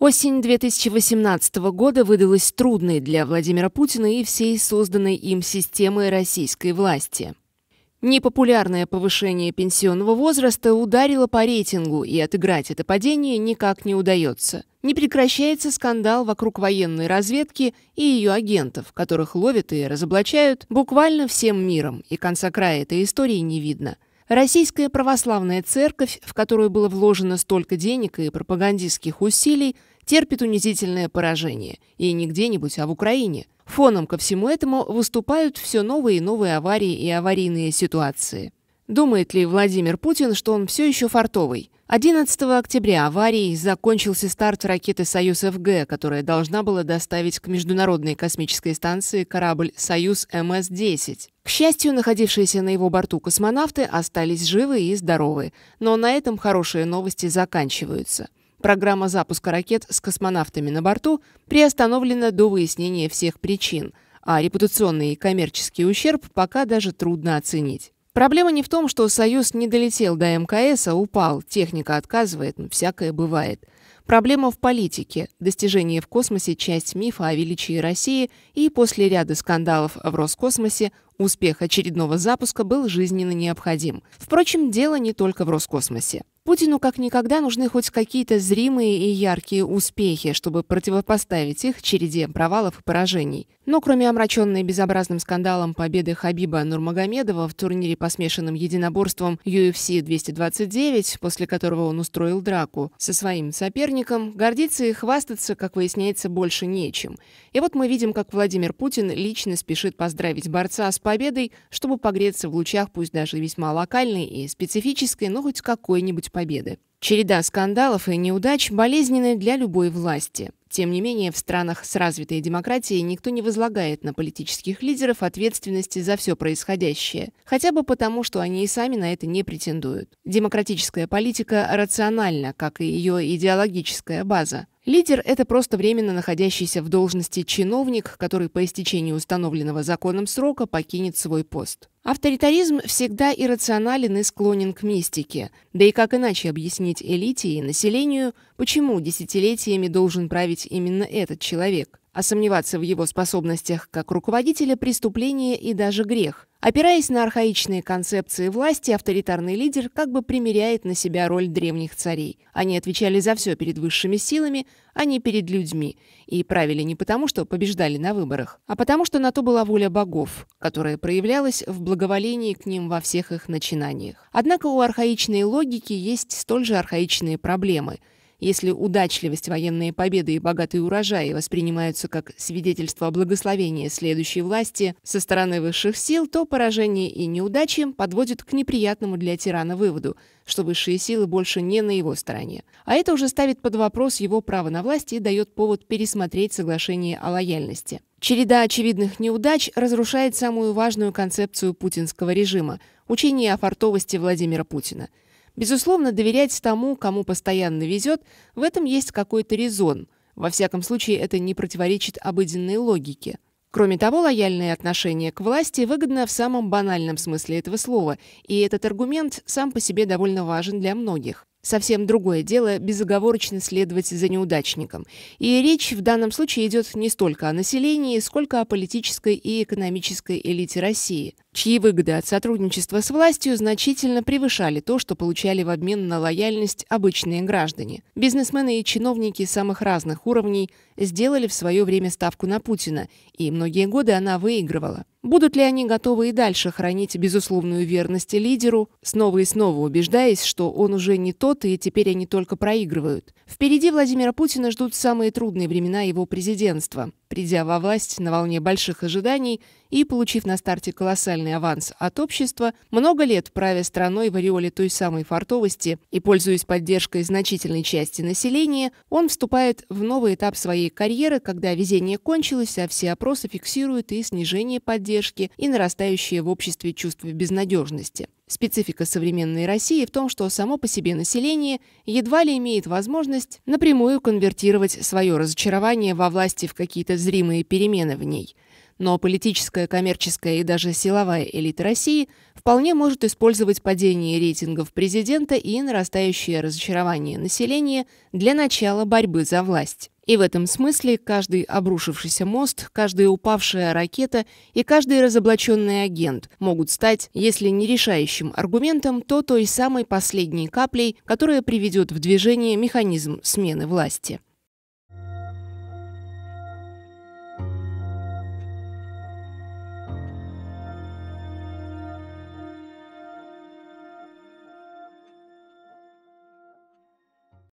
Осень 2018 года выдалась трудной для Владимира Путина и всей созданной им системы российской власти. Непопулярное повышение пенсионного возраста ударило по рейтингу, и отыграть это падение никак не удается. Не прекращается скандал вокруг военной разведки и ее агентов, которых ловят и разоблачают буквально всем миром, и конца края этой истории не видно – Российская православная церковь, в которую было вложено столько денег и пропагандистских усилий, терпит унизительное поражение. И не где-нибудь, а в Украине. Фоном ко всему этому выступают все новые и новые аварии и аварийные ситуации. Думает ли Владимир Путин, что он все еще фартовый? 11 октября аварии закончился старт ракеты «Союз-ФГ», которая должна была доставить к Международной космической станции корабль «Союз-МС-10» счастью, находившиеся на его борту космонавты остались живы и здоровы. Но на этом хорошие новости заканчиваются. Программа запуска ракет с космонавтами на борту приостановлена до выяснения всех причин, а репутационный и коммерческий ущерб пока даже трудно оценить. Проблема не в том, что «Союз» не долетел до МКС, а упал, техника отказывает, но ну, всякое бывает. Проблема в политике. Достижение в космосе – часть мифа о величии России, и после ряда скандалов в Роскосмосе успех очередного запуска был жизненно необходим. Впрочем, дело не только в Роскосмосе. Путину как никогда нужны хоть какие-то зримые и яркие успехи, чтобы противопоставить их череде провалов и поражений. Но кроме омраченной безобразным скандалом победы Хабиба Нурмагомедова в турнире по смешанным единоборствам UFC 229, после которого он устроил драку со своим соперником, гордиться и хвастаться, как выясняется, больше нечем. И вот мы видим, как Владимир Путин лично спешит поздравить борца с победой, чтобы погреться в лучах, пусть даже весьма локальной и специфической, но хоть какой-нибудь радость победы. Череда скандалов и неудач болезненны для любой власти. Тем не менее, в странах с развитой демократией никто не возлагает на политических лидеров ответственности за все происходящее, хотя бы потому, что они и сами на это не претендуют. Демократическая политика рациональна, как и ее идеологическая база. Лидер – это просто временно находящийся в должности чиновник, который по истечении установленного законом срока покинет свой пост. Авторитаризм всегда иррационален и склонен к мистике. Да и как иначе объяснить элите и населению, почему десятилетиями должен править именно этот человек? А сомневаться в его способностях как руководителя – преступление и даже грех. Опираясь на архаичные концепции власти, авторитарный лидер как бы примеряет на себя роль древних царей. Они отвечали за все перед высшими силами, а не перед людьми, и правили не потому, что побеждали на выборах, а потому, что на то была воля богов, которая проявлялась в благоволении к ним во всех их начинаниях. Однако у архаичной логики есть столь же архаичные проблемы – если удачливость, военные победы и богатые урожаи воспринимаются как свидетельство благословения следующей власти со стороны высших сил, то поражение и неудачи подводят к неприятному для тирана выводу, что высшие силы больше не на его стороне. А это уже ставит под вопрос его право на власть и дает повод пересмотреть соглашение о лояльности. Череда очевидных неудач разрушает самую важную концепцию путинского режима – учение о фартовости Владимира Путина – Безусловно, доверять тому, кому постоянно везет, в этом есть какой-то резон. Во всяком случае, это не противоречит обыденной логике. Кроме того, лояльное отношение к власти выгодно в самом банальном смысле этого слова, и этот аргумент сам по себе довольно важен для многих. Совсем другое дело безоговорочно следовать за неудачником. И речь в данном случае идет не столько о населении, сколько о политической и экономической элите России, чьи выгоды от сотрудничества с властью значительно превышали то, что получали в обмен на лояльность обычные граждане. Бизнесмены и чиновники самых разных уровней сделали в свое время ставку на Путина, и многие годы она выигрывала. Будут ли они готовы и дальше хранить безусловную верность лидеру, снова и снова убеждаясь, что он уже не тот, и теперь они только проигрывают? Впереди Владимира Путина ждут самые трудные времена его президентства. Придя во власть на волне больших ожиданий и получив на старте колоссальный аванс от общества, много лет правя страной в ореоле той самой фартовости и пользуясь поддержкой значительной части населения, он вступает в новый этап своей карьеры, когда везение кончилось, а все опросы фиксируют и снижение поддержки поддержки и нарастающее в обществе чувство безнадежности. Специфика современной России в том, что само по себе население едва ли имеет возможность напрямую конвертировать свое разочарование во власти в какие-то зримые перемены в ней. Но политическая, коммерческая и даже силовая элита России вполне может использовать падение рейтингов президента и нарастающее разочарование населения для начала борьбы за власть. И в этом смысле каждый обрушившийся мост, каждая упавшая ракета и каждый разоблаченный агент могут стать, если не решающим аргументом, то той самой последней каплей, которая приведет в движение механизм смены власти.